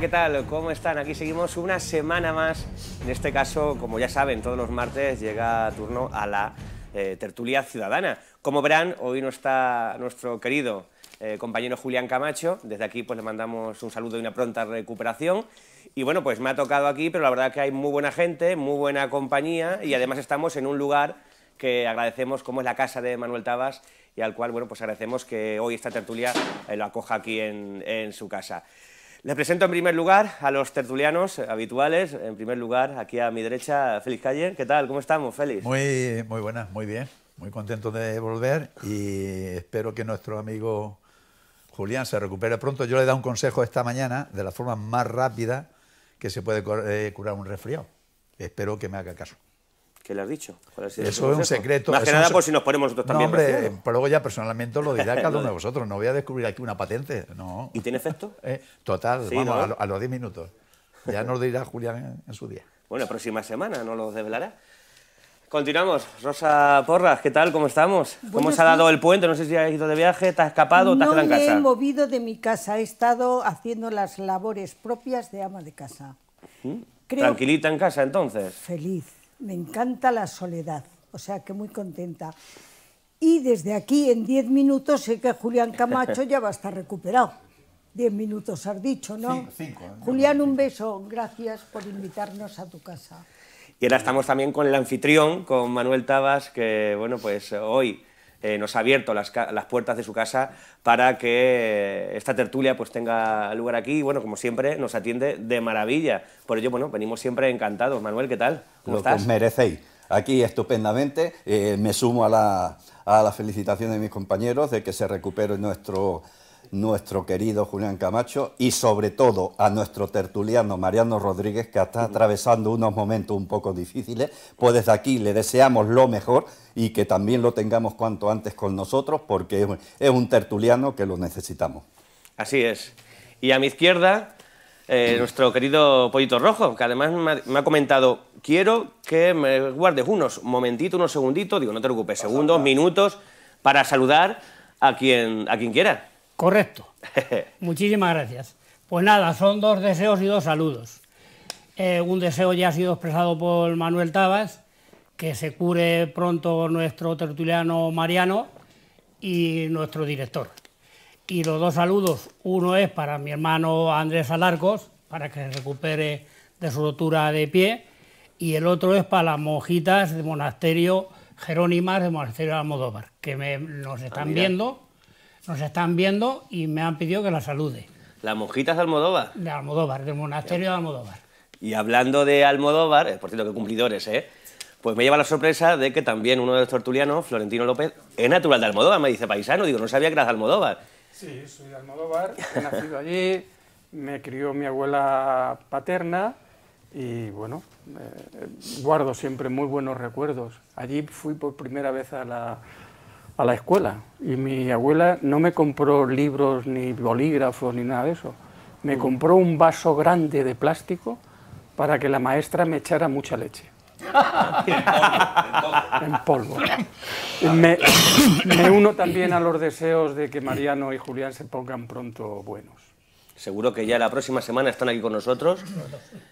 ¿qué tal? ¿Cómo están? Aquí seguimos una semana más. En este caso, como ya saben, todos los martes llega turno a la eh, tertulia ciudadana. Como verán, hoy no está nuestro querido eh, compañero Julián Camacho. Desde aquí pues, le mandamos un saludo y una pronta recuperación. Y bueno, pues me ha tocado aquí, pero la verdad que hay muy buena gente, muy buena compañía y además estamos en un lugar que agradecemos, como es la casa de Manuel Tabas, y al cual, bueno, pues agradecemos que hoy esta tertulia eh, lo acoja aquí en, en su casa. Les presento en primer lugar a los tertulianos habituales. En primer lugar, aquí a mi derecha, Félix Calle. ¿Qué tal? ¿Cómo estamos, Félix? Muy, muy buenas, muy bien. Muy contento de volver y espero que nuestro amigo Julián se recupere pronto. Yo le he dado un consejo esta mañana de la forma más rápida que se puede eh, curar un resfriado. Espero que me haga caso. ¿Qué le has dicho? Eso es un secreto. Más que nada, si nos ponemos nosotros también. No, hombre, pero luego ya personalmente lo dirá cada uno de vosotros. No voy a descubrir aquí una patente, no. ¿Y tiene efecto? Eh, total, vamos, a, los 10 minutos. Ya nos lo dirá Julián en, su día. Bueno, la próxima semana no lo desvelará. Continuamos. Rosa Porras, ¿qué tal? ¿Cómo estamos? ¿Cómo se ha dado el puente? No sé si has ido de viaje, te has escapado no en casa. No me he movido de mi casa. He estado haciendo las labores propias de ama de casa. ¿Mm? ¿Tranquilita en casa entonces? Feliz me encanta la soledad, o sea que muy contenta. Y desde aquí, en diez minutos, sé que Julián Camacho ya va a estar recuperado. Diez minutos has dicho, ¿no? ¿eh? Julián, un beso. Gracias por invitarnos a tu casa. Y ahora estamos también con el anfitrión, con Manuel Tabas, que bueno, pues hoy eh, nos ha abierto las, puertas de su casa para que esta tertulia pues tenga lugar aquí y bueno, como siempre, nos atiende de maravilla. Por ello, bueno, venimos siempre encantados. Manuel, ¿qué tal? ¿Cómo Lo estás? merecéis. Aquí estupendamente, eh, me sumo a la, a la felicitación de mis compañeros de que se recupere nuestro nuestro querido Julián Camacho y sobre todo a nuestro tertuliano Mariano Rodríguez, que está atravesando unos momentos un poco difíciles, pues desde aquí le deseamos lo mejor y que también lo tengamos cuanto antes con nosotros, porque es un tertuliano que lo necesitamos. Así es. Y a mi izquierda, eh, nuestro querido Pollito Rojo, que además me ha, comentado, quiero que me guardes unos momentitos, unos segunditos, digo, no te preocupes, segundos, minutos, para saludar a quien, a quien quiera. Correcto. Muchísimas gracias. Pues nada, son dos deseos y dos saludos. Eh, un deseo ya ha sido expresado por Manuel Tabas, que se cure pronto nuestro tertuliano Mariano y nuestro director. Y los dos saludos, uno es para mi hermano Andrés Alarcos, para que se recupere de su rotura de pie, y el otro es para las mojitas del monasterio Jerónimas del monasterio de Almodóvar, que nos ah, están viendo nos están viendo y me han pedido que la salude. ¿Las monjitas de Almodóvar? De Almodóvar, del monasterio de Almodóvar. Y hablando de Almodóvar, eh, por cierto, que cumplidores, ¿eh? Pues me lleva la sorpresa de que también uno de los tortulianos... Florentino López, es natural de Almodóvar, me dice paisano. Digo, no sabía que era de Almodóvar. Sí, soy de Almodóvar, he nacido allí, me crió mi abuela paterna y bueno, eh, guardo siempre muy buenos recuerdos. Allí fui por primera vez a la a la escuela y mi abuela no me compró libros ni bolígrafos ni nada de eso. Me mm. compró un vaso grande de plástico para que la maestra me echara mucha leche. en polvo. Me, uno también a los deseos de que Mariano y Julián se pongan pronto buenos. Seguro que ya la próxima semana están aquí con nosotros,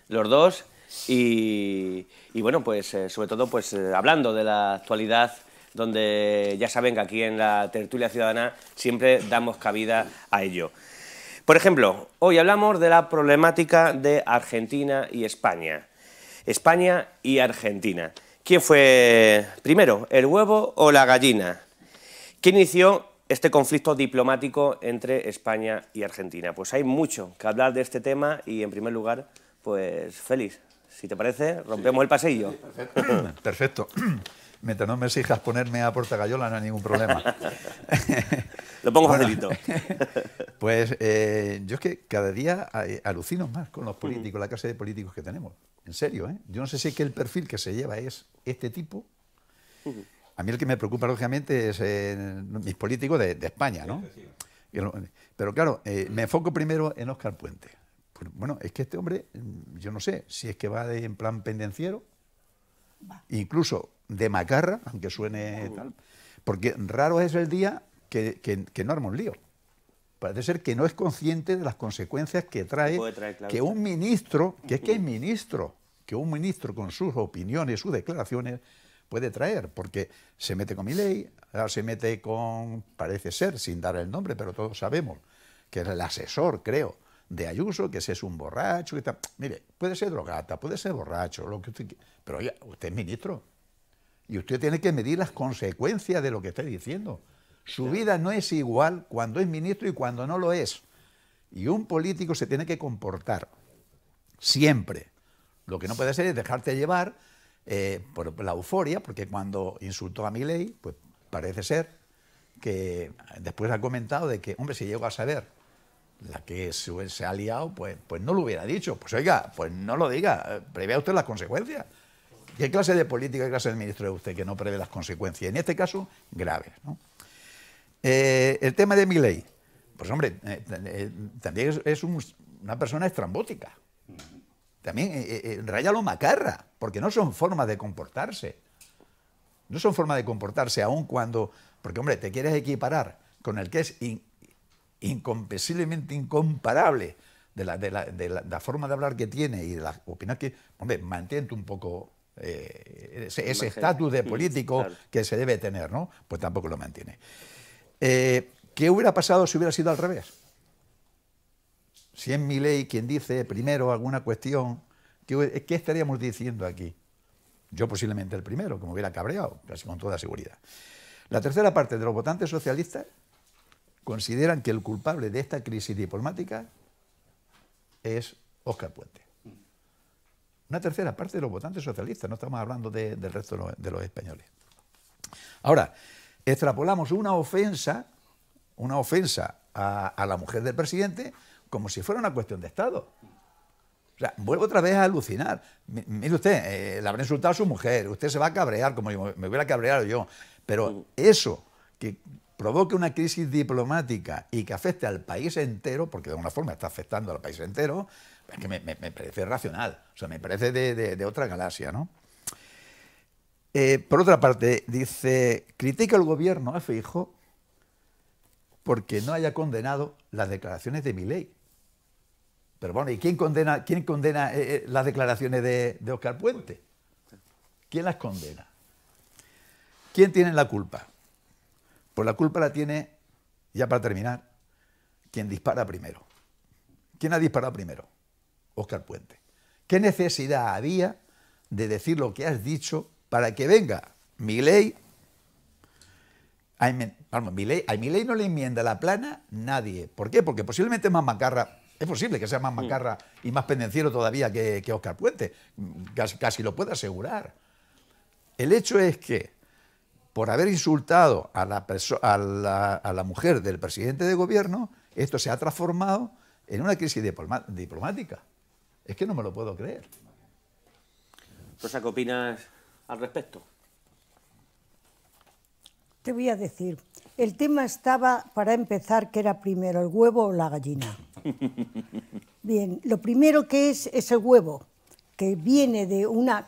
los dos, y, y bueno, pues eh, sobre todo pues eh, hablando de la actualidad donde ya saben que aquí en la tertulia ciudadana siempre damos cabida a ello. Por ejemplo, hoy hablamos de la problemática de Argentina y España. España y Argentina. ¿Quién fue primero, el huevo o la gallina? ¿Quién inició este conflicto diplomático entre España y Argentina? Pues hay mucho que hablar de este tema y, en primer lugar, pues Félix, Si te parece, rompemos el pasillo. perfecto. perfecto mientras no me exijas ponerme a portagayola no hay ningún problema. Lo pongo facilito. pues eh, yo es que cada día alucino más con los políticos, la clase de políticos que tenemos. En serio, ¿eh? Yo no sé si es que el perfil que se lleva es este tipo. A mí el que me preocupa, lógicamente, es eh, mis políticos de, España, ¿no? Pero claro, eh, me enfoco primero en Óscar Puente. Pues, bueno, es que este hombre, yo no sé si es que va en plan pendenciero, incluso de macarra, aunque suene tal, porque raro es el día que, no arma un lío. Parece ser que no es consciente de las consecuencias que trae que un ministro, que es que es ministro, que un ministro con sus opiniones, sus declaraciones, puede traer, porque se mete con mi ley, ahora se mete con, parece ser, sin dar el nombre, pero todos sabemos, que es el asesor, creo, de Ayuso, que ese es un borracho que Mire, puede ser drogata, puede ser borracho, lo que usted pero ya usted es ministro, y usted tiene que medir las consecuencias de lo que está diciendo. Su vida no es igual cuando es ministro y cuando no lo es. Y un político se tiene que comportar siempre. Lo que no puede ser es dejarte llevar eh, por la euforia, porque cuando insultó a mi ley, pues parece ser que después ha comentado de que, hombre, si llego a saber la que se, ha liado, pues, pues no lo hubiera dicho. Pues oiga, pues no lo diga, eh, prevea usted las consecuencias. ¿Qué clase de política, qué clase de ministro es usted que no prevé las consecuencias? En este caso, graves. Eh, el tema de Miley, pues hombre, eh, eh, también es, una persona estrambótica. También raya lo macarra, porque no son formas de comportarse. No son formas de comportarse aun cuando, porque hombre, te quieres equiparar con el que es in, incomparable de la, forma de hablar que tiene y de las opiniones que... Hombre, mantente un poco eh, ese, estatus de político que se debe tener, ¿no? Pues tampoco lo mantiene. Eh, ¿Qué hubiera pasado si hubiera sido al revés? Si en mi ley quien dice primero alguna cuestión, ¿qué, estaríamos diciendo aquí? Yo posiblemente el primero, que me hubiera cabreado, casi con toda seguridad. La tercera parte de los votantes socialistas consideran que el culpable de esta crisis diplomática es Oscar Puente. Una tercera parte de los votantes socialistas, no estamos hablando del resto de los, españoles. Ahora, extrapolamos una ofensa, una ofensa a, la mujer del presidente como si fuera una cuestión de Estado. O sea, vuelvo otra vez a alucinar. Mire usted, eh, le habrá insultado a su mujer, usted se va a cabrear como yo, me hubiera cabreado yo. Pero eso que provoque una crisis diplomática y que afecte al país entero, porque de alguna forma está afectando al país entero, es que me, parece racional, o sea, me parece de, otra galaxia, ¿no? Eh, por otra parte, dice, critica el gobierno a hijo porque no haya condenado las declaraciones de ley Pero bueno, ¿y quién condena, quién condena eh, eh, las declaraciones de, de Oscar Puente? ¿Quién las condena? ¿Quién tiene la culpa? Pues la culpa la tiene, ya para terminar, quien dispara primero. ¿Quién ha disparado primero? Oscar Puente. ¿Qué necesidad había de decir lo que has dicho para que venga mi ley? A, mi ley, no le enmienda la plana nadie. ¿Por qué? Porque posiblemente más macarra es posible que sea más mm. macarra y más pendenciero todavía que, que Oscar Puente. Casi, lo puedo asegurar. El hecho es que, por haber insultado a la, mujer del presidente de gobierno, esto se ha transformado en una crisis diplomática. Es que no me lo puedo creer. Rosa, ¿qué opinas al respecto? Te voy a decir, el tema estaba, para empezar, que era primero el huevo o la gallina. Bien, lo primero que es es el huevo, que viene de una,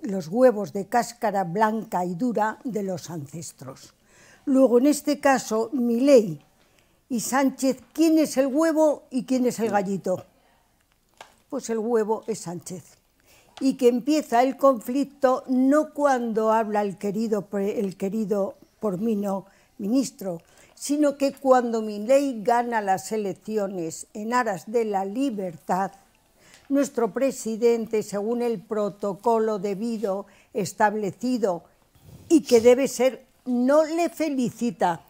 los huevos de cáscara blanca y dura de los ancestros. Luego, en este caso, Milei y Sánchez, ¿quién es el huevo y quién es el gallito? pues el huevo es Sánchez. Y que empieza el conflicto no cuando habla el querido, el querido por mí no ministro, sino que cuando mi ley gana las elecciones en aras de la libertad, nuestro presidente, según el protocolo debido establecido y que debe ser, no le felicita,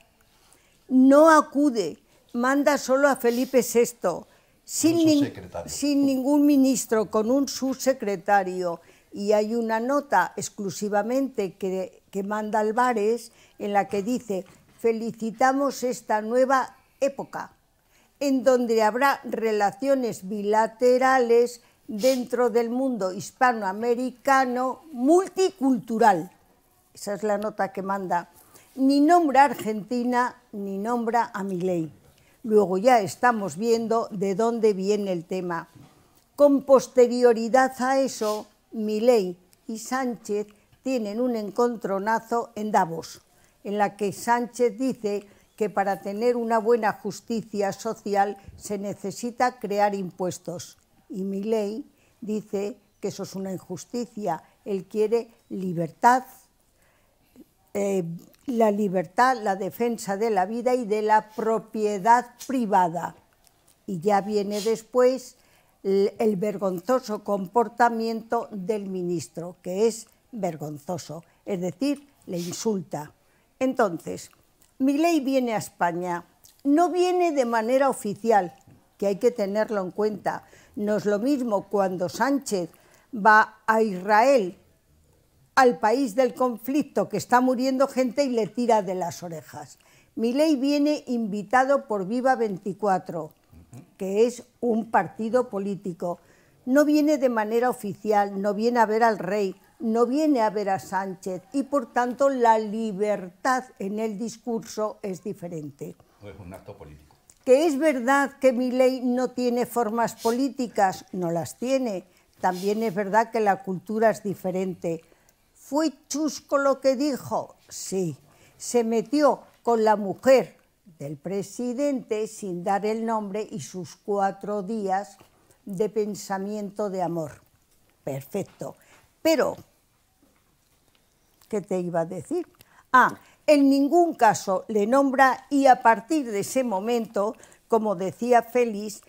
no acude, manda solo a Felipe VI, sin, ningún ministro, con un subsecretario, y hay una nota exclusivamente que, que manda Álvarez en la que dice, felicitamos esta nueva época, en donde habrá relaciones bilaterales dentro del mundo hispanoamericano multicultural. Esa es la nota que manda. Ni nombra a Argentina, ni nombra a Milei. Luego ya estamos viendo de dónde viene el tema. Con posterioridad a eso, Milei y Sánchez tienen un encontronazo en Davos, en la que Sánchez dice que para tener una buena justicia social se necesita crear impuestos. Y Milei dice que eso es una injusticia. Él quiere libertad, eh, la libertad, la defensa de la vida y de la propiedad privada. Y ya viene después el, vergonzoso comportamiento del ministro, que es vergonzoso, es decir, le insulta. Entonces, mi ley viene a España, no viene de manera oficial, que hay que tenerlo en cuenta. No es lo mismo cuando Sánchez va a Israel al país del conflicto que está muriendo gente y le tira de las orejas. ley viene invitado por Viva 24, que es un partido político. No viene de manera oficial, no viene a ver al rey, no viene a ver a Sánchez y por tanto la libertad en el discurso es diferente. Pues es un acto político. Que es verdad que ley no tiene formas políticas, no las tiene. También es verdad que la cultura es diferente ¿Fue chusco lo que dijo? Sí. Se metió con la mujer del presidente sin dar el nombre y sus cuatro días de pensamiento de amor. Perfecto. Pero, ¿qué te iba a decir? Ah, en ningún caso le nombra y a partir de ese momento, como decía Félix,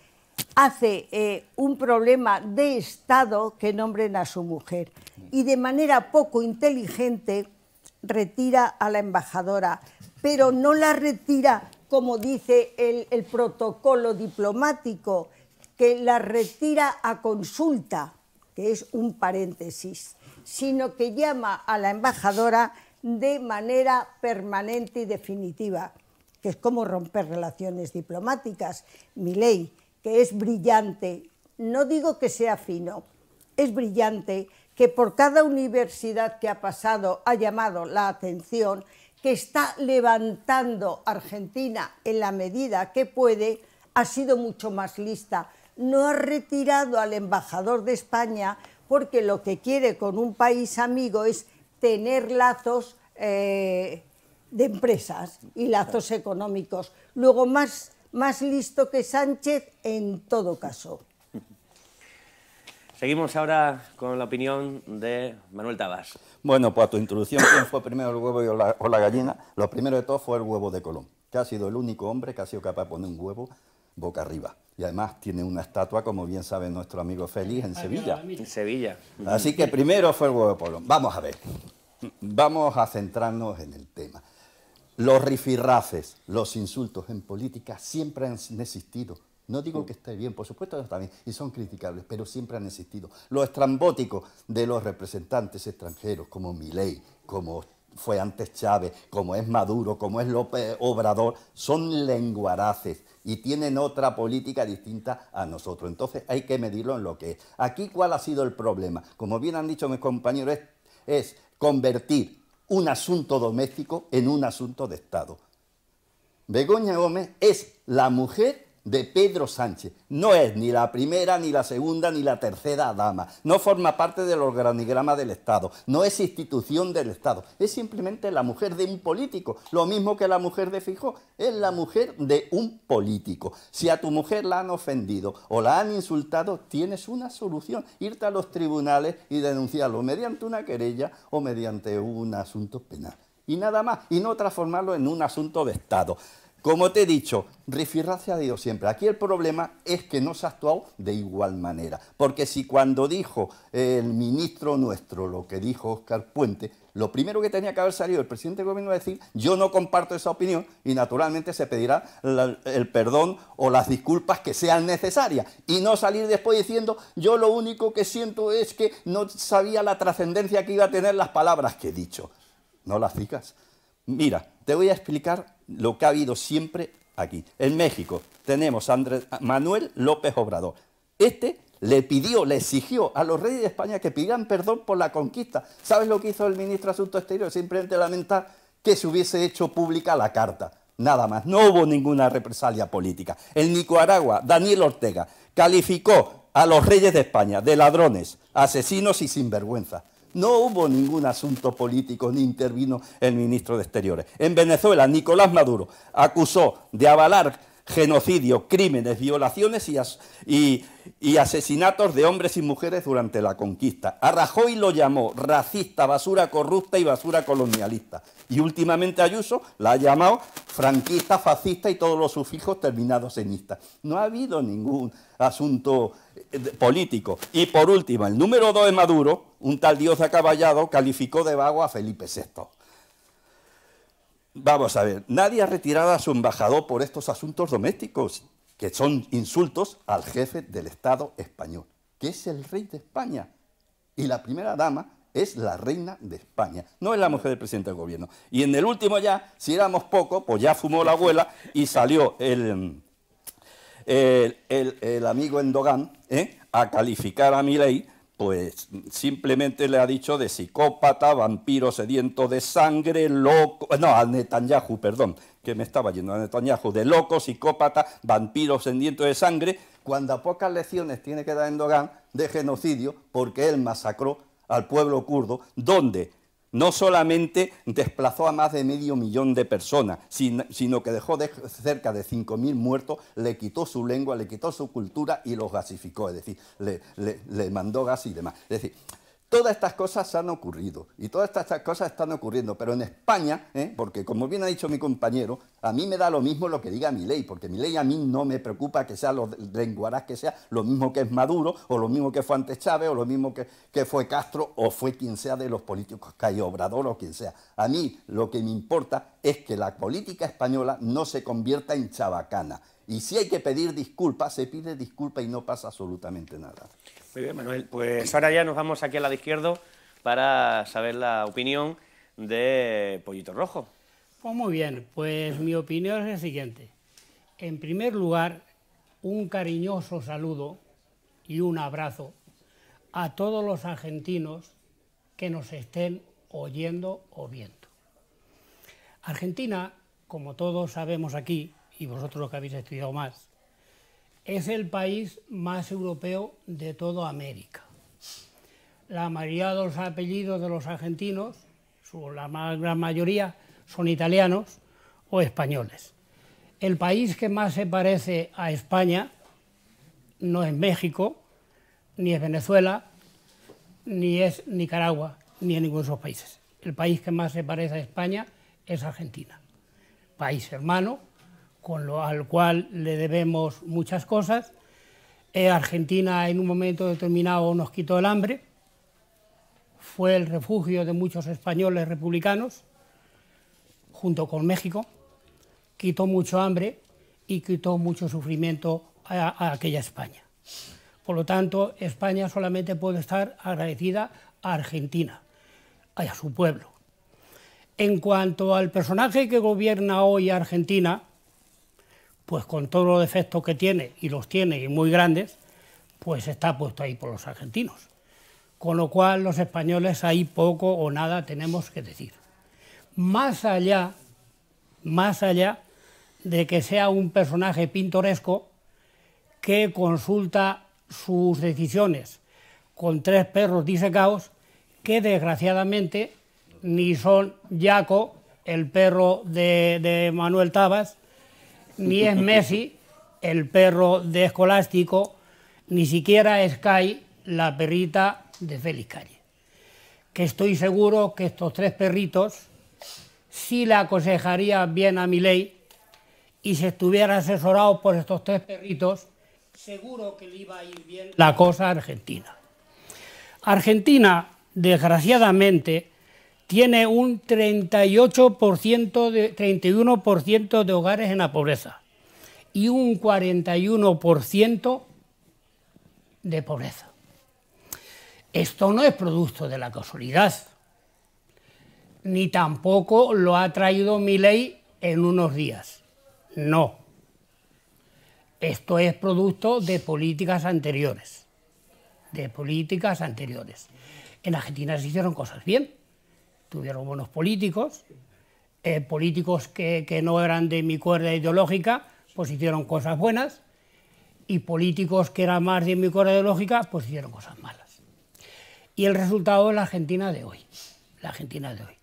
hace eh, un problema de Estado que nombren a su mujer y de manera poco inteligente retira a la embajadora, pero no la retira como dice el protocolo diplomático, que la retira a consulta, que es un paréntesis, sino que llama a la embajadora de manera permanente y definitiva, que es como romper relaciones diplomáticas. Mi ley que es brillante, no digo que sea fino, es brillante, que por cada universidad que ha pasado ha llamado la atención, que está levantando Argentina en la medida que puede, ha sido mucho más lista. No ha retirado al embajador de España porque lo que quiere con un país amigo es tener lazos eh, de empresas y lazos económicos. Luego, más más listo que Sánchez en todo caso. Seguimos ahora con la opinión de Manuel Tabas. Bueno, pues a tu introducción, ¿quién fue primero el huevo o la, o la, gallina? Lo primero de todo fue el huevo de Colón, que ha sido el único hombre que ha sido capaz de poner un huevo boca arriba. Y además tiene una estatua, como bien sabe nuestro amigo Félix, en ah, Sevilla. En Sevilla. Así que primero fue el huevo de Colón. Vamos a ver, vamos a centrarnos en el tema. Los rifirrafes, los insultos en política siempre han existido. No digo que esté bien, por supuesto que está bien, y son criticables, pero siempre han existido. Lo estrambótico de los representantes extranjeros, como Milei, como fue antes Chávez, como es Maduro, como es López Obrador, son lenguaraces y tienen otra política distinta a nosotros. Entonces hay que medirlo en lo que es. Aquí cuál ha sido el problema. Como bien han dicho mis compañeros, es convertir un asunto doméstico en un asunto de Estado. Begoña Gómez es la mujer de Pedro Sánchez. No es ni la primera, ni la segunda, ni la tercera dama. No forma parte del organigrama del Estado. No es institución del Estado. Es simplemente la mujer de un político. Lo mismo que la mujer de Fijó. Es la mujer de un político. Si a tu mujer la han ofendido o la han insultado, tienes una solución. Irte a los tribunales y denunciarlo mediante una querella o mediante un asunto penal. Y nada más. Y no transformarlo en un asunto de Estado. Como te he dicho, rifirracia ha ido siempre. Aquí el problema es que no se ha actuado de igual manera. Porque si cuando dijo el ministro nuestro lo que dijo Oscar Puente, lo primero que tenía que haber salido el presidente del gobierno a decir, yo no comparto esa opinión y naturalmente se pedirá el perdón o las disculpas que sean necesarias. Y no salir después diciendo, yo lo único que siento es que no sabía la trascendencia que iba a tener las palabras que he dicho. No las digas. Mira, te voy a explicar lo que ha habido siempre aquí. En México tenemos a Andrés, Manuel López Obrador. Este le pidió, le exigió a los reyes de España que pidan perdón por la conquista. ¿Sabes lo que hizo el ministro de Asuntos Exteriores? Simplemente lamentar que se hubiese hecho pública la carta. Nada más, no hubo ninguna represalia política. En Nicaragua, Daniel Ortega calificó a los reyes de España de ladrones, asesinos y sinvergüenza. No hubo ningún asunto político ni intervino el ministro de Exteriores. En Venezuela, Nicolás Maduro acusó de avalar genocidio, crímenes, violaciones y, asesinatos de hombres y mujeres durante la conquista. A Rajoy lo llamó racista, basura corrupta y basura colonialista. Y últimamente Ayuso la ha llamado franquista, fascista y todos los sufijos terminados en ista. No ha habido ningún asunto eh, político. Y por último, el número dos de Maduro, un tal Dios acaballado, calificó de vago a Felipe VI. Vamos a ver, nadie ha retirado a su embajador por estos asuntos domésticos, que son insultos al jefe del Estado español, que es el rey de España. Y la primera dama es la reina de España, no es la mujer del presidente del gobierno. Y en el último ya, si éramos poco, pues ya fumó la abuela y salió el, el, amigo Endogán ¿eh? a calificar a mi ley pues simplemente le ha dicho de psicópata, vampiro sediento de sangre, loco, no, a Netanyahu, perdón, que me estaba yendo a Netanyahu, de loco, psicópata, vampiro sediento de sangre, cuando a pocas lecciones tiene que dar Erdogan de genocidio porque él masacró al pueblo kurdo, donde no solamente desplazó a más de medio millón de personas, sino que dejó cerca de 5.000 muertos, le quitó su lengua, le quitó su cultura y los gasificó, es decir, le, le mandó gas y demás. Es decir, Todas estas cosas han ocurrido y todas estas cosas están ocurriendo, pero en España, ¿eh? porque como bien ha dicho mi compañero, a mí me da lo mismo lo que diga mi ley, porque mi ley a mí no me preocupa que sea lo lenguarás que sea, lo mismo que es Maduro, o lo mismo que fue antes Chávez, o lo mismo que, fue Castro, o fue quien sea de los políticos que Obrador o quien sea. A mí lo que me importa es que la política española no se convierta en chabacana. Y si hay que pedir disculpas, se pide disculpa y no pasa absolutamente nada. Muy bien, Manuel. Pues ahora ya nos vamos aquí al lado izquierdo para saber la opinión de Pollito Rojo. Pues muy bien, pues mi opinión es la siguiente. En primer lugar, un cariñoso saludo y un abrazo a todos los argentinos que nos estén oyendo o viendo. Argentina, como todos sabemos aquí, y vosotros que habéis estudiado más, es el país más europeo de toda América. La mayoría de los apellidos de los argentinos, su, la gran mayoría, son italianos o españoles. El país que más se parece a España no es México, ni es Venezuela, ni es Nicaragua, ni en ninguno de esos países. El país que más se parece a España es Argentina, país hermano, con lo, al cual le debemos muchas cosas. Eh, Argentina en un momento determinado nos quitó el hambre, fue el refugio de muchos españoles republicanos, junto con México, quitó mucho hambre y quitó mucho sufrimiento a, a aquella España. Por lo tanto, España solamente puede estar agradecida a Argentina, a su pueblo. En cuanto al personaje que gobierna hoy Argentina, pues con todos los defectos que tiene, y los tiene, y muy grandes, pues está puesto ahí por los argentinos. Con lo cual los españoles ahí poco o nada tenemos que decir. Más allá, más allá de que sea un personaje pintoresco que consulta sus decisiones con tres perros disecados que desgraciadamente ni son Yaco, el perro de, de Manuel Tabas, ni es Messi, el perro de Escolástico, ni siquiera es Kai, la perrita de Félix Calle. Que estoy seguro que estos tres perritos sí le aconsejarían bien a mi ley y si estuviera asesorado por estos tres perritos, seguro que le iba a ir bien la cosa Argentina. Argentina, desgraciadamente, tiene un 38% de, 31% de hogares en la pobreza y un 41% de pobreza. Esto no es producto de la casualidad, ni tampoco lo ha traído mi ley en unos días. No. Esto es producto de políticas anteriores. De políticas anteriores. En Argentina se hicieron cosas bien tuvieron buenos políticos, eh, políticos que, no eran de mi cuerda ideológica, pues hicieron cosas buenas, y políticos que eran más de mi cuerda ideológica, pues hicieron cosas malas. Y el resultado es la Argentina de hoy, la Argentina de hoy.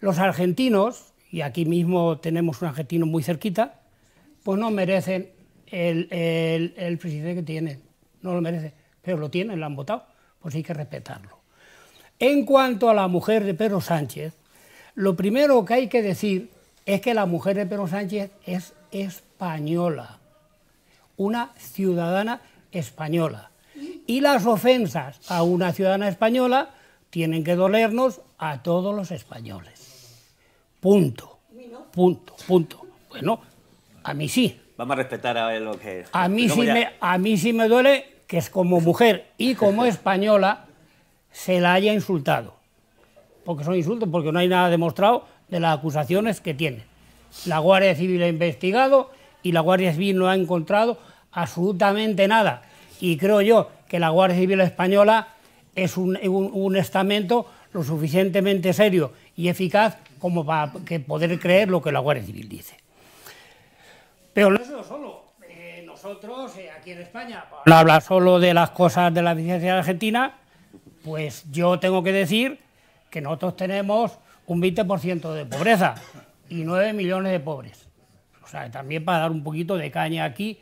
Los argentinos, y aquí mismo tenemos un argentino muy cerquita, pues no merecen el, el, el presidente que tienen, no lo merecen, pero lo tienen, lo han votado, pues hay que respetarlo. En cuanto a la mujer de Pedro Sánchez, lo primero que hay que decir es que la mujer de Pedro Sánchez es española, una ciudadana española. Y las ofensas a una ciudadana española tienen que dolernos a todos los españoles. Punto. Punto, punto. Bueno, a mí sí. Vamos a respetar a lo que... A mí, a mí sí me duele que es como mujer y como española se la haya insultado. Porque son insultos, porque no hay nada demostrado de las acusaciones que tiene La Guardia Civil ha investigado y la Guardia Civil no ha encontrado absolutamente nada. Y creo yo que la Guardia Civil Española es un, estamento lo suficientemente serio y eficaz como para poder creer lo que la Guardia Civil dice. Pero no eso solo. Eh, nosotros eh, aquí en España, no habla solo de las cosas de la de argentina, pues yo tengo que decir que nosotros tenemos un 20% de pobreza y 9 millones de pobres. O sea, también para dar un poquito de caña aquí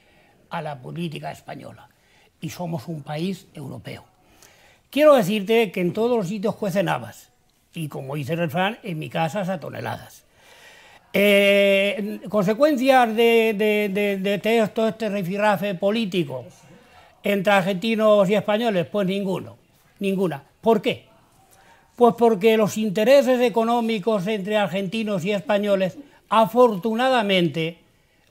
a la política española. Y somos un país europeo. Quiero decirte que en todos los sitios cuecen habas. Y como dice el refrán, en mi casa es a toneladas. Eh, consecuencias de, todo este rifirrafe político entre argentinos y españoles, pues ninguno ninguna. ¿Por qué? Pues porque los intereses económicos entre argentinos y españoles, afortunadamente,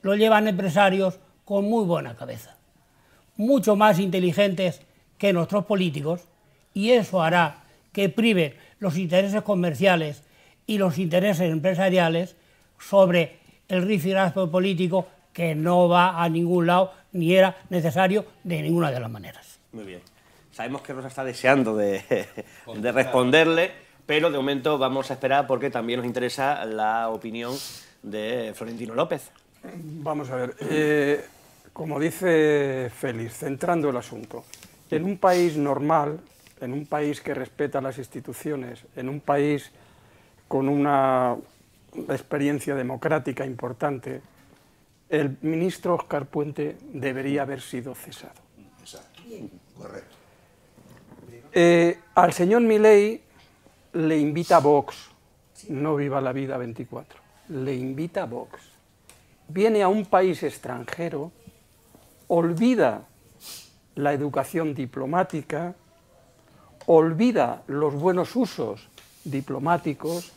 lo llevan empresarios con muy buena cabeza, mucho más inteligentes que nuestros políticos, y eso hará que priven los intereses comerciales y los intereses empresariales sobre el rifirazo político que no va a ningún lado ni era necesario de ninguna de las maneras. Muy bien. Sabemos que Rosa está deseando de, responderle, pero de momento vamos a esperar porque también nos interesa la opinión de Florentino López. Vamos a ver, eh, como dice Félix, centrando el asunto, en un país normal, en un país que respeta las instituciones, en un país con una experiencia democrática importante, el ministro Oscar Puente debería haber sido cesado. Exacto. Correcto. Eh, al señor Milley le invita a Vox, no viva la vida 24, le invita a Vox. Viene a un país extranjero, olvida la educación diplomática, olvida los buenos usos diplomáticos,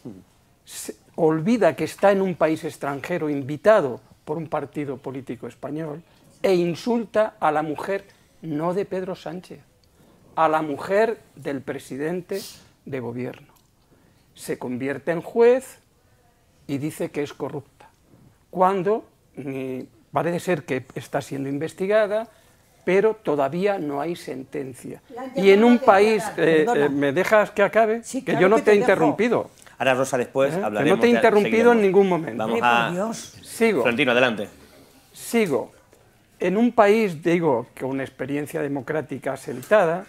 olvida que está en un país extranjero invitado por un partido político español e insulta a la mujer no de Pedro Sánchez, a la mujer del presidente de gobierno. Se convierte en juez y dice que es corrupta, cuando mm, parece ser que está siendo investigada, pero todavía no hay sentencia. Y en un país, eh, eh, ¿me dejas que acabe? que yo no te, he interrumpido. Ahora, Rosa, después hablaremos. ¿Eh? Que no te he interrumpido en ningún momento. Vamos a... Sigo. adelante. Sigo. En un país, digo, con experiencia democrática asentada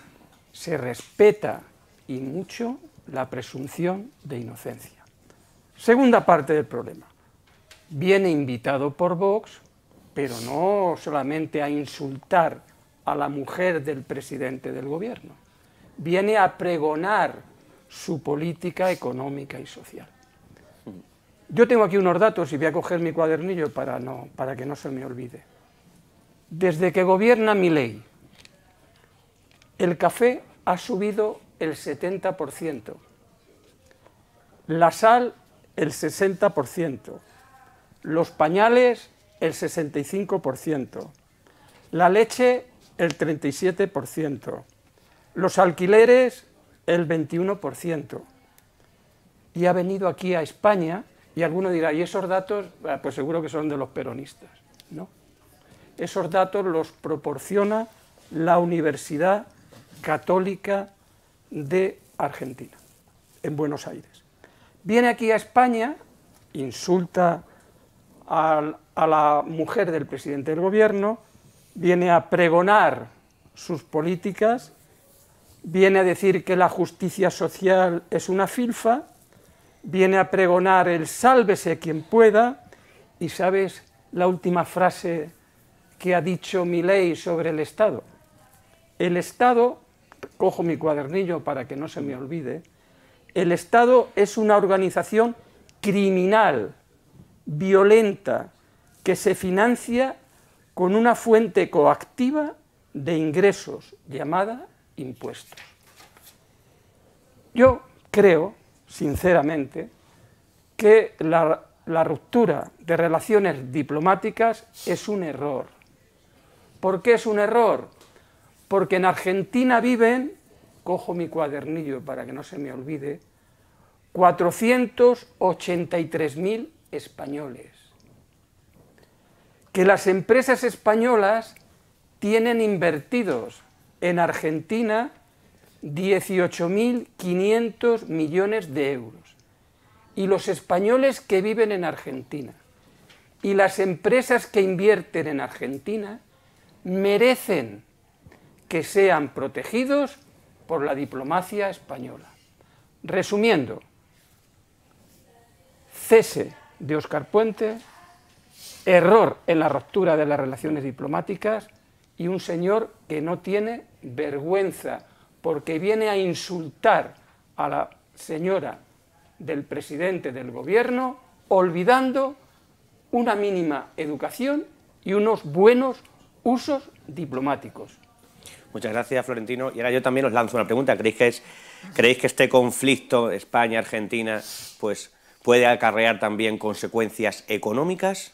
se respeta y mucho la presunción de inocencia. Segunda parte del problema. Viene invitado por Vox, pero no solamente a insultar a la mujer del presidente del gobierno, viene a pregonar su política económica y social. Yo tengo aquí unos datos y voy a coger mi cuadernillo para, para que no se me olvide. Desde que gobierna mi ley, el café ha subido el 70%, la sal el 60%, los pañales el 65%, la leche el 37%, los alquileres el 21%. Y ha venido aquí a España y alguno dirá, ¿y esos datos? Ah, pues seguro que son de los peronistas. ¿no? Esos datos los proporciona la Universidad Católica de Argentina, en Buenos Aires. Viene aquí a España, insulta a la mujer del presidente del gobierno, viene a pregonar sus políticas, viene a decir que la justicia social es una filfa, viene a pregonar el sálvese quien pueda, y ¿sabes la última frase que ha dicho Milei sobre el Estado? El Estado cojo mi cuadernillo para que no se me olvide, el Estado es una organización criminal, violenta, que se financia con una fuente coactiva de ingresos llamada impuestos. Yo creo, sinceramente, que la, ruptura de relaciones diplomáticas es un error. ¿Por qué es un error? porque en Argentina viven, cojo mi cuadernillo para que no se me olvide, 483.000 españoles. Que las empresas españolas tienen invertidos en Argentina 18.500 millones de euros. Y los españoles que viven en Argentina y las empresas que invierten en Argentina merecen que sean protegidos por la diplomacia española. Resumiendo, cese de Oscar Puente, error en la ruptura de las relaciones diplomáticas y un señor que no tiene vergüenza porque viene a insultar a la señora del presidente del gobierno olvidando una mínima educación y unos buenos usos diplomáticos. Muchas gracias, Florentino. Y ahora yo también os lanzo una pregunta. ¿Creéis que, ¿creéis que este conflicto España-Argentina pues, puede acarrear también consecuencias económicas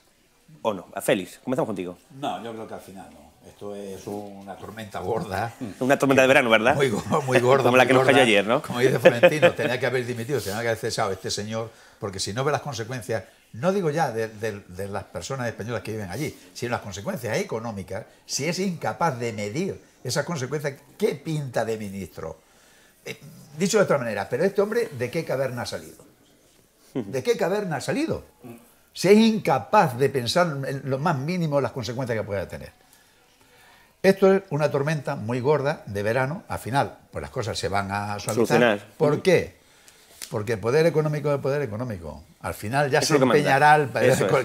o no? Félix, comenzamos contigo. No, yo creo que al final no. Esto es una tormenta gorda. Una tormenta de verano, ¿verdad? Muy, muy gorda. Como la que nos cayó ayer, ¿no? Como dice Florentino, tenía que haber dimitido, tenía que haber cesado este señor, porque si no ve las consecuencias, no digo ya de, de las personas españolas que viven allí, sino las consecuencias económicas, si es incapaz de medir esa consecuencia, ¿qué pinta de ministro? Eh, dicho de otra manera, pero este hombre, ¿de qué caverna ha salido? ¿De qué caverna ha salido? Se es incapaz de pensar en lo más mínimo las consecuencias que pueda tener. Esto es una tormenta muy gorda de verano. Al final, pues las cosas se van a Solucionar. ¿Por qué? Porque el poder económico es el poder económico. Al final ya se empeñará el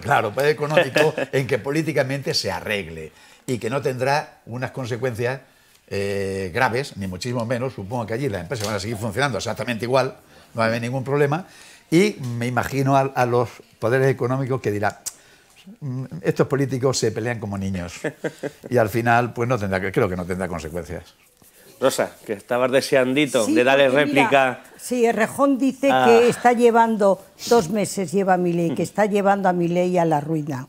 claro, poder económico en que políticamente se arregle y que no tendrá unas consecuencias eh, graves, ni muchísimo menos. Supongo que allí las empresas van a seguir funcionando exactamente igual, no va a haber ningún problema. Y me imagino a, los poderes económicos que dirán, mm, estos políticos se pelean como niños y al final pues no tendrá creo que no tendrá consecuencias. Rosa, que estabas deseandito de darle réplica. sí, Rejón dice ah. que está llevando, dos meses lleva mi ley, que está llevando a mi ley a la ruina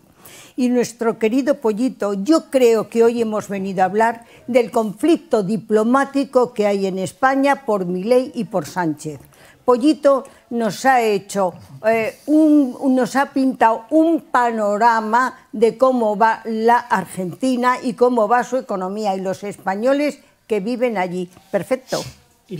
y nuestro querido Pollito, yo creo que hoy hemos venido a hablar del conflicto diplomático que hay en España por Milei y por Sánchez. Pollito nos ha hecho, eh, un, nos ha pintado un panorama de cómo va la Argentina y cómo va su economía y los españoles que viven allí. Perfecto.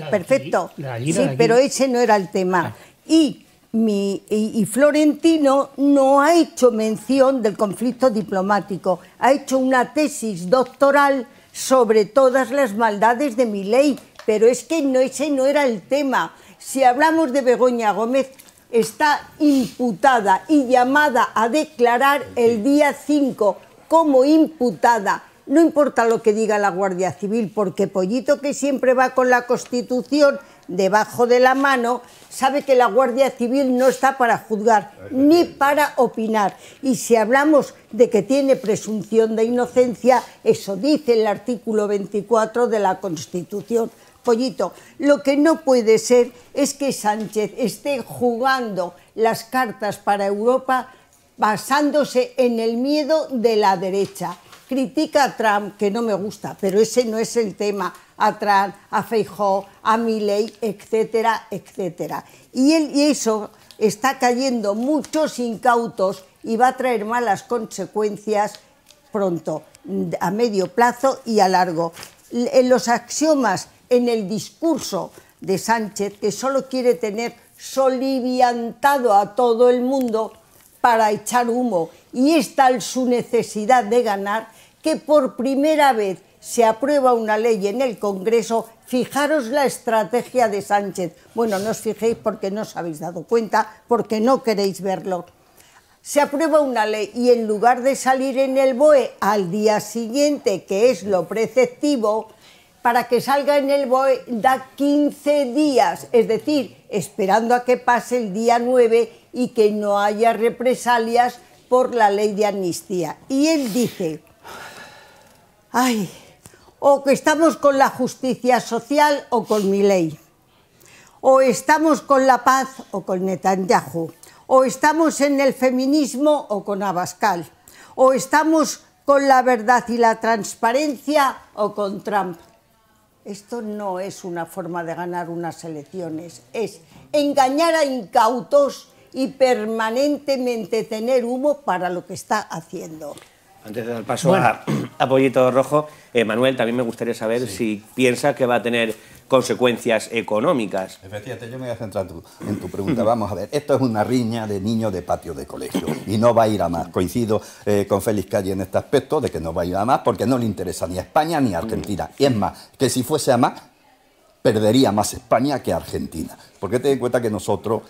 Perfecto. sí, pero ese no era el tema. Ah. Y y, Florentino no ha hecho mención del conflicto diplomático, ha hecho una tesis doctoral sobre todas las maldades de mi ley, pero es que no, ese no era el tema. Si hablamos de Begoña Gómez, está imputada y llamada a declarar el día 5 como imputada. No importa lo que diga la Guardia Civil, porque Pollito, que siempre va con la Constitución, debajo de la mano, sabe que la Guardia Civil no está para juzgar ni para opinar. Y si hablamos de que tiene presunción de inocencia, eso dice el artículo 24 de la Constitución. Pollito, lo que no puede ser es que Sánchez esté jugando las cartas para Europa basándose en el miedo de la derecha. Critica a Trump, que no me gusta, pero ese no es el tema a Trump, a Feijó, a Milley, etcétera, etcétera. Y, y eso está cayendo muchos incautos y va a traer malas consecuencias pronto, a medio plazo y a largo. En los axiomas, en el discurso de Sánchez, que solo quiere tener soliviantado a todo el mundo para echar humo, y es tal su necesidad de ganar que por primera vez se aprueba una ley en el Congreso, fijaros la estrategia de Sánchez. Bueno, no os fijéis porque no os habéis dado cuenta, porque no queréis verlo. Se aprueba una ley y en lugar de salir en el BOE al día siguiente, que es lo preceptivo, para que salga en el BOE da 15 días, es decir, esperando a que pase el día 9 y que no haya represalias por la ley de amnistía. Y él dice, ay, o que estamos con la justicia social o con mi ley, o estamos con la paz o con Netanyahu, o estamos en el feminismo o con Abascal, o estamos con la verdad y la transparencia o con Trump. Esto no es una forma de ganar unas elecciones, es engañar a incautos y permanentemente tener humo para lo que está haciendo. Antes de dar paso a Apoyito rojo. Eh, Manuel, también me gustaría saber si piensa que va a tener consecuencias económicas. Efectivamente, yo me voy a centrar en tu pregunta. Vamos a ver, esto es una riña de niño de patio de colegio y no va a ir a más. Coincido eh, con Félix Calle en este aspecto de que no va a ir a más porque no le interesa ni a España ni a Argentina. Y es más, que si fuese a más, perdería más España que Argentina. Porque ten en cuenta que nosotros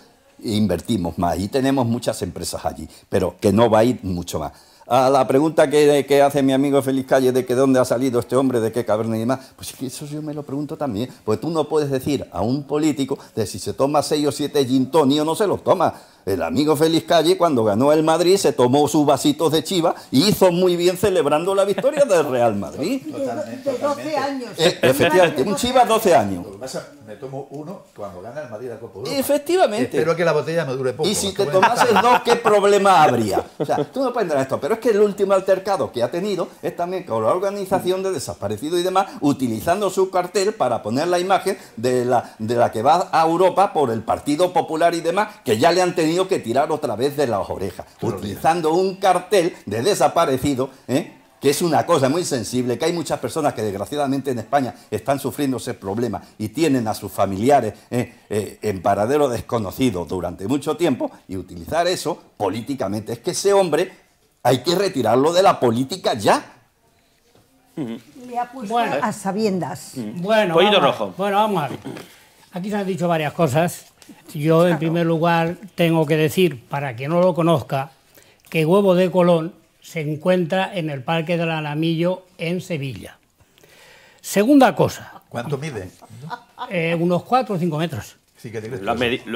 invertimos más y tenemos muchas empresas allí, pero que no va a ir mucho más a la pregunta que, hace mi amigo Félix Calle de que dónde ha salido este hombre, de qué caverna y demás, pues eso yo me lo pregunto también, porque tú no puedes decir a un político de si se toma seis o siete gintoni o no se los toma. El amigo Félix Calle, cuando ganó el Madrid, se tomó sus vasitos de chiva y hizo muy bien celebrando la victoria del Real Madrid. Totalmente, 12 años. Eh, efectivamente, un chiva 12 años. Me tomo uno cuando gana el Madrid la Copa Efectivamente. Espero que la botella me dure poco. Y si te tomases dos, ¿qué problema habría? O sea, tú no puedes entrar esto. Pero es que el último altercado que ha tenido es también con la organización de desaparecidos y demás, utilizando su cartel para poner la imagen de la, de la que va a Europa por el Partido Popular y demás, que ya le han tenido que tirar otra vez de las orejas, utilizando un cartel de desaparecido, ¿eh? que es una cosa muy sensible, que hay muchas personas que desgraciadamente en España están sufriendo ese problema y tienen a sus familiares ¿eh? Eh, en paradero desconocido durante mucho tiempo, y utilizar eso políticamente. Es que ese hombre hay que retirarlo de la política ya. Le ha puesto a sabiendas. Bueno, rojo. Bueno, vamos a ver. Aquí se han dicho varias cosas. Yo, en primer lugar, tengo que decir, para quien no lo conozca, que Huevo de Colón se encuentra en el Parque del Alamillo, en Sevilla. Segunda cosa. ¿Cuánto mide? Eh, unos 4 o 5 metros. ¿Lo, has medido? ¿No?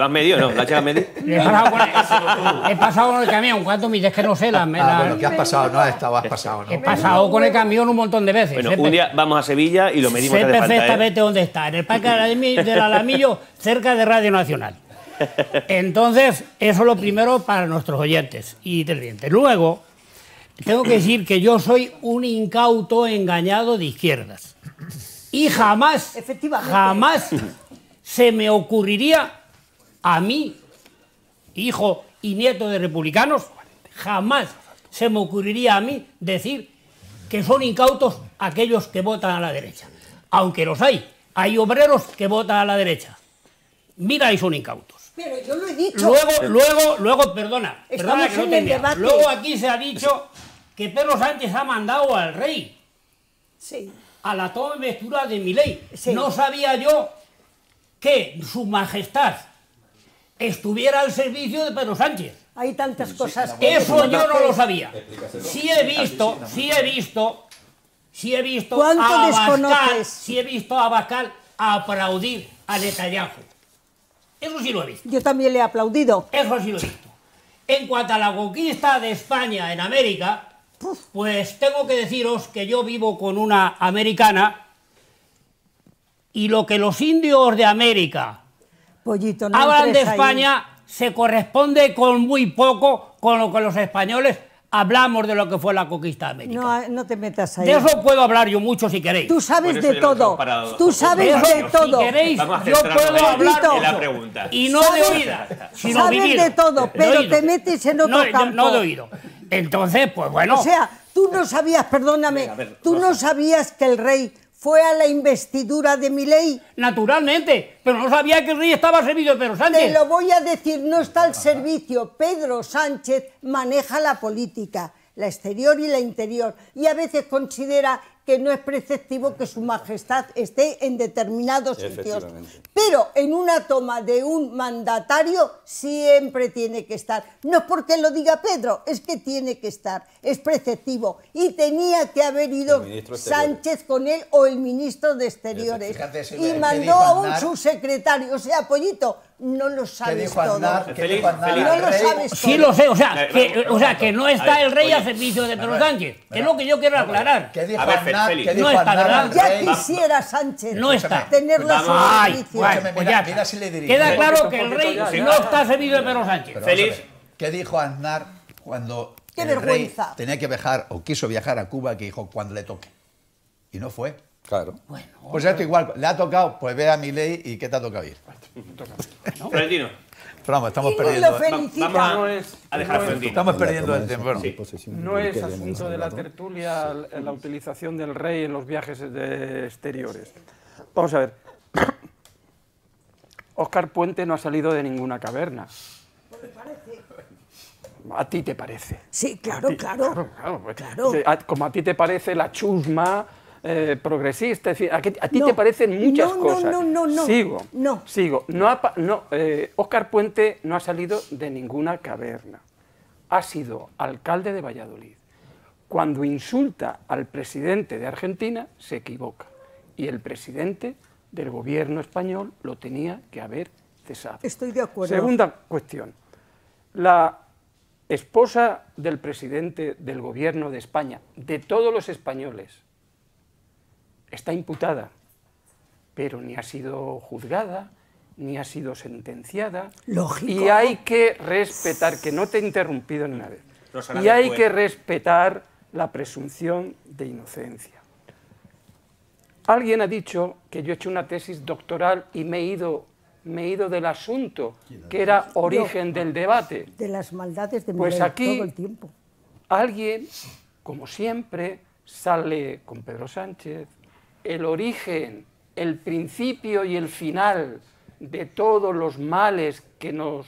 ¿Lo has he, pasado con el camión. ¿Cuánto mides? que no sé. La, ah, bueno, ¿qué has pasado? No has estado, has pasado. ¿no? He pasado con el camión un montón de veces. Bueno, un día vamos a Sevilla y lo medimos. Sé ¿eh? perfectamente dónde está. En el Parque del Alamillo, cerca de Radio Nacional. Entonces, eso es lo primero para nuestros oyentes y televidentes. Luego, tengo que decir que yo soy un incauto engañado de izquierdas. Y jamás, jamás se me ocurriría a mí, hijo y nieto de republicanos, jamás se me ocurriría a mí decir que son incautos aquellos que votan a la derecha. Aunque los hay, hay obreros que votan a la derecha. Mira y son incautos. Pero yo lo he dicho. Luego, luego, luego, perdona, Luego aquí se ha dicho que Pedro Sánchez ha mandado al rey. Sí. A la toma de vestura de mi ley. No sabía yo que su majestad estuviera al servicio de Pedro Sánchez. Hay tantas cosas que... Eso yo no lo sabía. Sí he visto, ...si he visto, ...si he visto a Abascal, sí he visto a Abascal aplaudir a Netanyahu. Eso sí lo he visto. Yo también le he aplaudido. Eso sí lo he visto. En cuanto a la conquista de España en América, pues tengo que deciros que yo vivo con una americana y lo que los indios de América hablan de España se corresponde con muy poco con lo que los españoles hablamos de lo que fue la conquista de América. No, te metas ahí. De eso puedo hablar yo mucho si queréis. Tú sabes de todo. Tú sabes de todo. Si queréis, yo puedo hablar de la pregunta. Y no de oído. Sino sabes de todo, pero te metes en otro campo. No de oído. Entonces, pues bueno. O sea, tú no sabías, perdóname, tú no sabías que el rey fue a la investidura de mi ley. Naturalmente, pero no sabía que el rey estaba al servicio de Pedro Sánchez. Te lo voy a decir, no está al servicio. Pedro Sánchez maneja la política, la exterior y la interior, y a veces considera que no es preceptivo que su majestad esté en determinados sitios. Pero en una toma de un mandatario siempre tiene que estar. No es porque lo diga Pedro, es que tiene que estar. Es preceptivo. Y tenía que haber ido Sánchez con él o el ministro de Exteriores. y mandó a un subsecretario. O sea, Pollito, no lo sabes todo. que feliz, feliz, no lo sabes todo. Sí lo sé, o sea, que, o sea, que no está el rey a servicio de Pedro Sánchez. Que es lo que yo quiero aclarar. ¿Qué dijo Aznar, ¿qué dijo no está, Ya quisiera Sánchez no está. tener servicio. Pues ya, mira si le Queda claro que el rey no está a servicio de Pedro Sánchez. Feliz. ¿Qué dijo Aznar cuando el Rey tenía que viajar o quiso viajar a Cuba? Que dijo cuando le toque. Y no fue. Claro. Bueno, pues esto igual, le ha tocado, pues vea a mi ley y ¿qué te ha tocado ir? ¿No? estamos perdiendo. el tiempo. No es asunto de la tertulia la- utilización del rey en los viajes exteriores. Vamos a ver. Oscar Puente no ha salido de ninguna caverna. A ti te parece. Sí, claro, claro. Claro, pues, eh, como a ti te parece la chusma eh, progresista. a, ti te parecen muchas cosas. No, no, no, no. Sigo. No. Sigo. No, no Oscar eh, Puente no ha salido de ninguna caverna. Ha sido alcalde de Valladolid. Cuando insulta al presidente de Argentina, se equivoca. Y el presidente del gobierno español lo tenía que haber cesado. Estoy de acuerdo. Segunda cuestión. La esposa del presidente del gobierno de España, de todos los españoles, está imputada, pero ni ha sido juzgada, ni ha sido sentenciada. Lógico. Y hay que respetar, que no te he interrumpido ni una vez, y hay que respetar la presunción de inocencia. Alguien ha dicho que yo he hecho una tesis doctoral y me he ido, me he ido del asunto, que era origen del debate. De las maldades de pues aquí, todo el tiempo. Alguien, como siempre, sale con Pedro Sánchez, el origen, el principio y el final de todos los males que nos,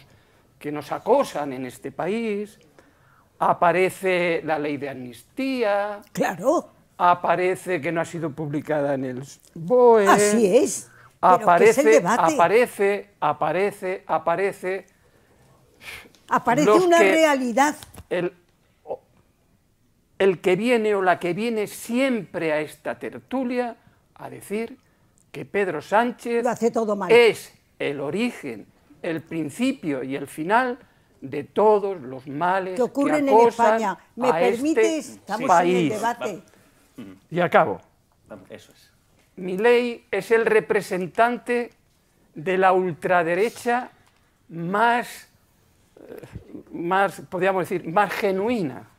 que nos acosan en este país, aparece la ley de amnistía. Claro. Aparece que no ha sido publicada en el BOE. Así es. aparece, aparece, aparece, aparece. Aparece una realidad el que viene o la que viene siempre a esta tertulia a decir que Pedro Sánchez es el origen, el principio y el final de todos los males que ocurren en España. ¿Me este permites? Estamos debate. Mm. Y acabo. Eso es. es el representante de la ultraderecha más, eh, más, podríamos decir, más genuina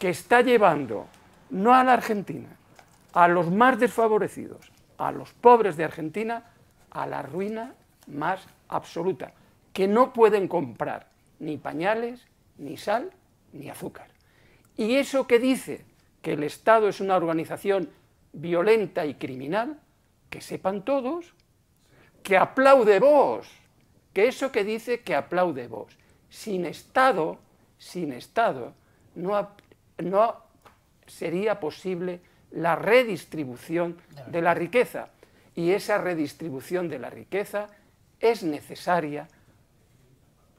que está llevando no a la Argentina, a los más desfavorecidos, a los pobres de Argentina, a la ruina más absoluta, que no pueden comprar ni pañales, ni sal, ni azúcar. Y eso que dice que el Estado es una organización violenta y criminal, que sepan todos, que aplaude vos, que eso que dice que aplaude vos. Sin Estado, sin Estado, no, no sería posible la redistribución de la riqueza. Y esa redistribución de la riqueza es necesaria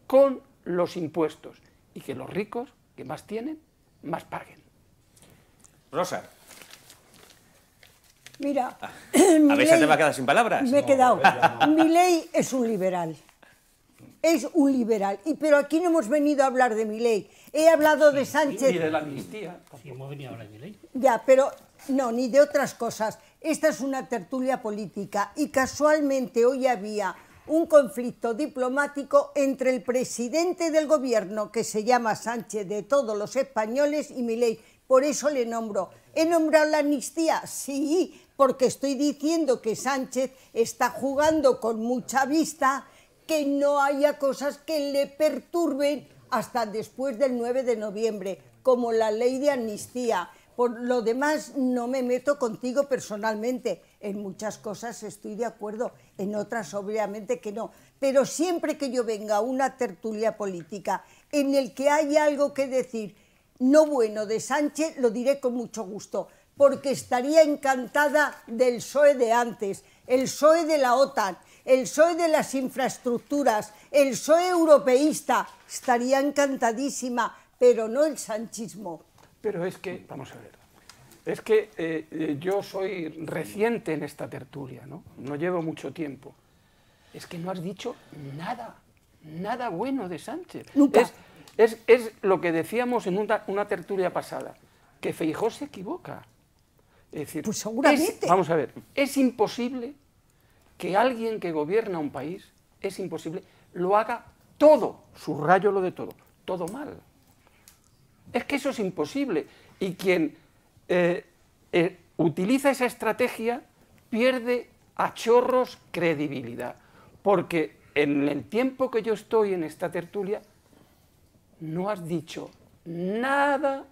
con los impuestos y que los ricos que más tienen, más paguen. Rosa. Mira, a ah, veces te va a quedar sin palabras. Me he quedado. Mi ley es un liberal es un liberal. Y, pero aquí no hemos venido a hablar de ley. He hablado de Sánchez. Ni de la amnistía. porque hemos venido a hablar de ley. Ya, pero no, ni de otras cosas. Esta es una tertulia política y casualmente hoy había un conflicto diplomático entre el presidente del gobierno, que se llama Sánchez de todos los españoles, y ley. Por eso le nombro. ¿He nombrado la amnistía? Sí, porque estoy diciendo que Sánchez está jugando con mucha vista que no haya cosas que le perturben hasta después del 9 de noviembre, como la ley de amnistía. Por lo demás, no me meto contigo personalmente. En muchas cosas estoy de acuerdo, en otras obviamente que no. Pero siempre que yo venga a una tertulia política en el que haya algo que decir no bueno de Sánchez, lo diré con mucho gusto, porque estaría encantada del PSOE de antes, el PSOE de la OTAN, el soy e de las infraestructuras, el soy e europeísta, estaría encantadísima, pero no el sanchismo. Pero es que, vamos a ver, es que eh, eh, yo soy reciente en esta tertulia, ¿no? No llevo mucho tiempo. Es que no has dicho nada, nada bueno de Sánchez. Nunca. Es, lo que decíamos en una, tertulia pasada, que Feijó se equivoca. Es decir, pues seguramente. vamos a ver, es imposible que alguien que gobierna un país, es imposible, lo haga todo, subrayo lo de todo, todo mal. Es que eso es imposible. Y quien eh, eh, utiliza esa estrategia pierde a chorros credibilidad. Porque en el tiempo que yo estoy en esta tertulia, no has dicho nada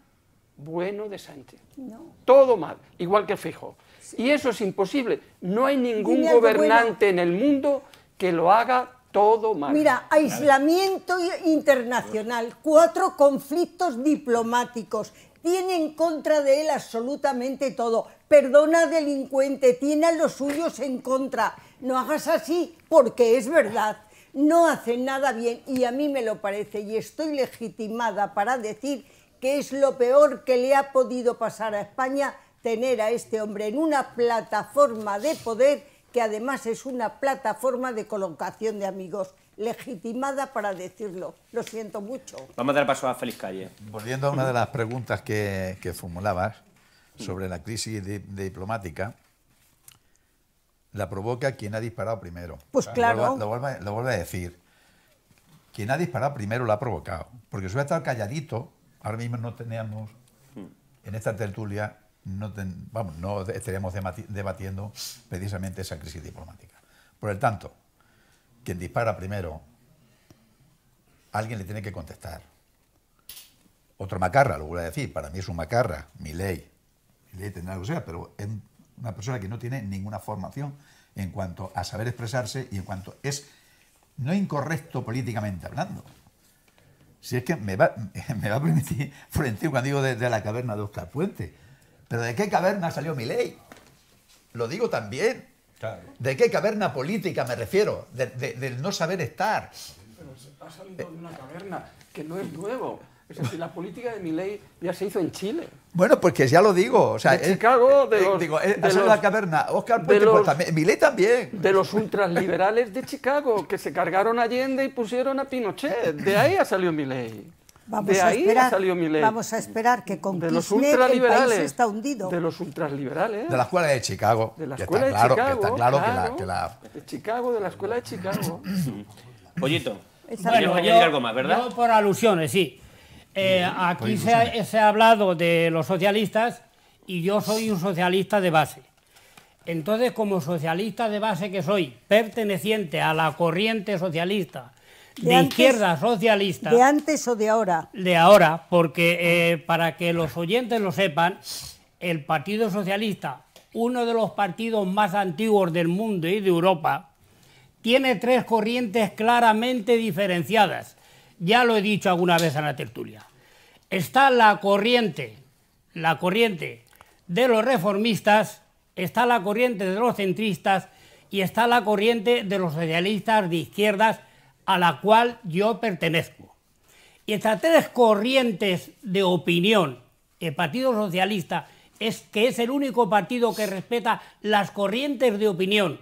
bueno de Sánchez. No. Todo mal, igual que Fijo. Y eso es imposible. No hay ningún gobernante en el mundo que lo haga todo mal. Mira, aislamiento internacional, cuatro conflictos diplomáticos, tiene en contra de él absolutamente todo. Perdona delincuente, tiene a los suyos en contra. No hagas así porque es verdad. No hace nada bien y a mí me lo parece y estoy legitimada para decir que es lo peor que le ha podido pasar a España tener a este hombre en una plataforma de poder que además es una plataforma de colocación de amigos legitimada para decirlo. Lo siento mucho. Vamos a dar paso a Félix Calle. Volviendo a una de las preguntas que, que formulabas sobre la crisis de, diplomática, la provoca quien ha disparado primero. Pues claro. Lo vuelvo a decir. Quien ha disparado primero la ha provocado. Porque si hubiera estado calladito, ahora mismo no teníamos hmm. en esta tertulia no, ten, vamos, no estaremos debatiendo precisamente esa crisis diplomática. Por el tanto, quien dispara primero, alguien le tiene que contestar. Otro macarra, lo voy a decir, para mí es un macarra, mi ley. Mi ley tendrá lo que sea, pero es una persona que no tiene ninguna formación en cuanto a saber expresarse y en cuanto es no incorrecto políticamente hablando. Si es que me va, me va a permitir, frente cuando digo desde la caverna de Oscar Puente, pero ¿de qué caverna salió mi ley? Lo digo también. ¿De qué caverna política me refiero? del no saber estar. Pero se ha salido de una caverna que no es nuevo. Es decir, la política de mi ley ya se hizo en Chile. Bueno, pues ya lo digo. O sea, de eh, Chicago, eh, de eh, la caverna. Oscar Puente, pues también. De los ultraliberales de Chicago, que se cargaron a Allende y pusieron a Pinochet. De ahí ha salido mi ley. Vamos a esperar, Vamos a esperar que con de los el país está hundido. De los ultraliberales. De la escuela de Chicago. De la escuela de Chicago. De la escuela de Chicago. Pollito, bueno, añadir algo más, ¿verdad? Yo por alusiones, sí. Eh, aquí se ha hablado de los socialistas y yo soy un socialista de base. Entonces, como socialista de base que soy, perteneciente a la corriente socialista de, izquierda socialista. ¿De antes o de ahora? De ahora, porque eh, para que los oyentes lo sepan, el Partido Socialista, uno de los partidos más antiguos del mundo y de Europa, tiene tres corrientes claramente diferenciadas. Ya lo he dicho alguna vez en la tertulia. Está la corriente, la corriente de los reformistas, está la corriente de los centristas y está la corriente de los socialistas de izquierdas a la cual yo pertenezco. Y estas tres corrientes de opinión, el Partido Socialista es que es el único partido que respeta las corrientes de opinión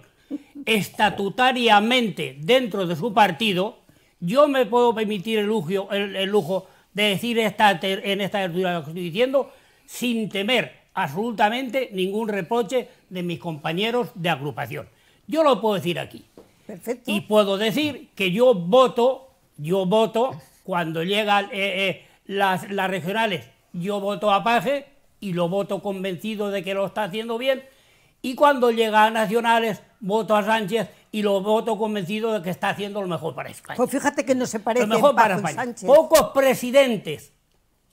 estatutariamente dentro de su partido, yo me puedo permitir el lujo, el, lujo de decir esta, en esta altura lo que estoy diciendo sin temer absolutamente ningún reproche de mis compañeros de agrupación. Yo lo puedo decir aquí. Y puedo decir que yo voto, yo voto cuando llegan eh, eh, las, regionales, yo voto a Paje y lo voto convencido de que lo está haciendo bien. Y cuando llega a nacionales, voto a Sánchez y lo voto convencido de que está haciendo lo mejor para España. Pues fíjate que no se parece lo mejor Sánchez. Pocos presidentes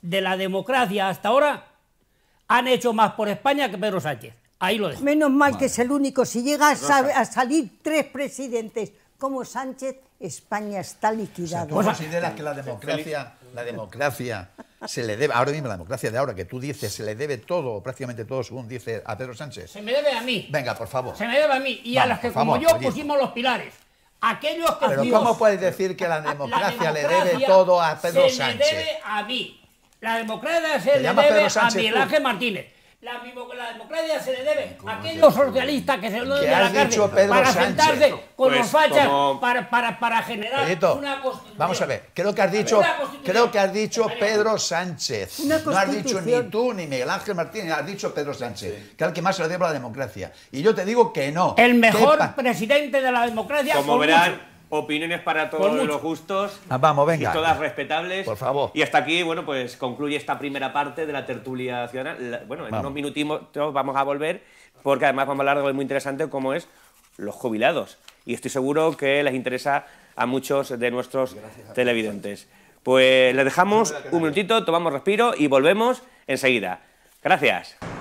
de la democracia hasta ahora han hecho más por España que Pedro Sánchez. Ahí lo dejo. Menos mal que es el único. Si llega a, salir tres presidentes como Sánchez, España está liquidada. consideras pues que la eh, democracia, la democracia se le debe, ahora mismo la democracia de ahora que tú dices, se le debe todo, prácticamente todo, según dice a Pedro Sánchez? Se me debe a mí. Venga, por favor. Se me debe a mí y a los que como yo pusimos los pilares. Aquellos que Pero ¿cómo puedes decir que la democracia, le debe todo a Pedro Sánchez? Se le debe a mí. La democracia se le debe a Miguel Ángel Martínez la, la, democracia se le debe a aquellos socialistas que se lo deben a la carne para sentarse con pues los fachas para, para, para, generar una constitución. Vamos a ver, creo que has dicho, que has dicho Pedro Sánchez. No has dicho ni tú ni Miguel Ángel Martínez, has dicho Pedro Sánchez, que es el que más se le debe a la democracia. Y yo te digo que no. El mejor presidente de la democracia. Como verán, Opiniones para todos los gustos. Ah, vamos, venga. Y todas respetables. Por favor. Y hasta aquí, bueno, pues concluye esta primera parte de la tertulia ciudadana. bueno, en unos minutitos vamos a volver, porque además vamos a hablar de algo muy interesante como es los jubilados. Y estoy seguro que les interesa a muchos de nuestros televidentes. Pues les dejamos un minutito, tomamos respiro y volvemos enseguida. Gracias.